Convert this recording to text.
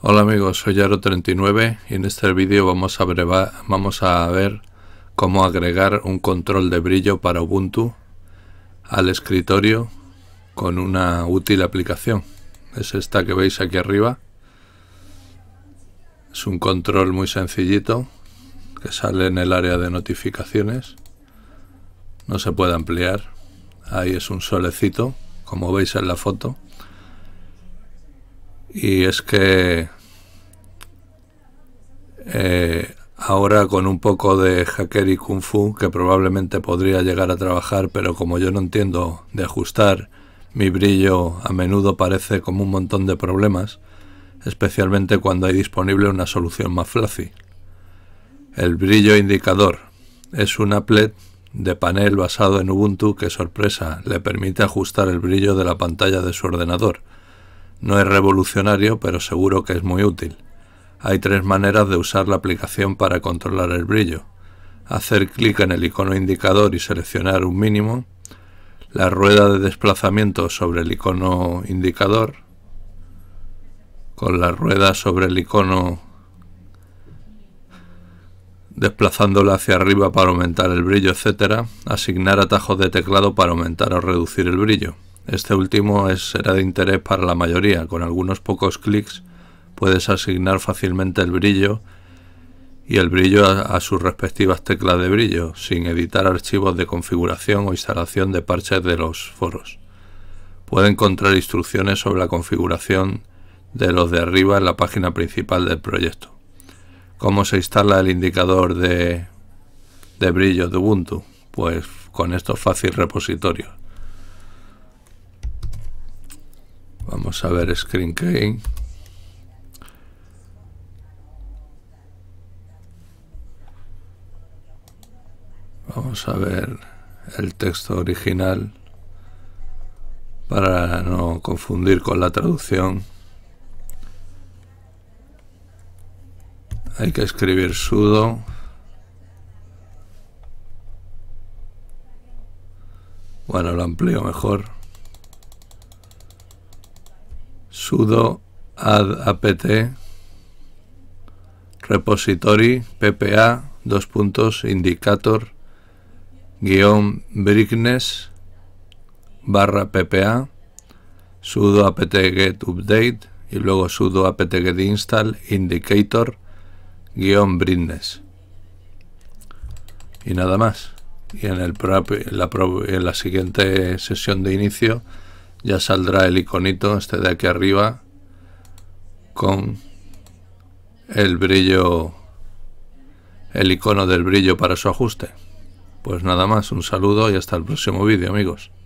Hola amigos, soy Yaro39 y en este vídeo vamos a, vamos a ver cómo agregar un control de brillo para Ubuntu al escritorio con una útil aplicación. Es esta que veis aquí arriba. Es un control muy sencillito que sale en el área de notificaciones. No se puede ampliar. Ahí es un solecito, como veis en la foto. Y es que eh, ahora con un poco de hacker y kung fu, que probablemente podría llegar a trabajar, pero como yo no entiendo de ajustar, mi brillo a menudo parece como un montón de problemas, especialmente cuando hay disponible una solución más fácil. El brillo indicador es un applet de panel basado en Ubuntu que, sorpresa, le permite ajustar el brillo de la pantalla de su ordenador, no es revolucionario, pero seguro que es muy útil. Hay tres maneras de usar la aplicación para controlar el brillo. Hacer clic en el icono indicador y seleccionar un mínimo. La rueda de desplazamiento sobre el icono indicador. Con la rueda sobre el icono desplazándola hacia arriba para aumentar el brillo, etc. Asignar atajos de teclado para aumentar o reducir el brillo. Este último es, será de interés para la mayoría. Con algunos pocos clics puedes asignar fácilmente el brillo y el brillo a, sus respectivas teclas de brillo, sin editar archivos de configuración o instalación de parches de los foros. Puede encontrar instrucciones sobre la configuración de los de arriba en la página principal del proyecto. ¿Cómo se instala el indicador de, de brillo de Ubuntu? Pues con estos fácil repositorios. Vamos a ver Screen Vamos a ver el texto original para no confundir con la traducción. Hay que escribir sudo Bueno, lo amplío mejor. sudo add apt repository ppa dos puntos indicator guión brignes barra ppa sudo apt get update y luego sudo apt get install indicator guión brignes y nada más y en, el, la, en la siguiente sesión de inicio ya saldrá el iconito este de aquí arriba con el brillo el icono del brillo para su ajuste pues nada más un saludo y hasta el próximo vídeo amigos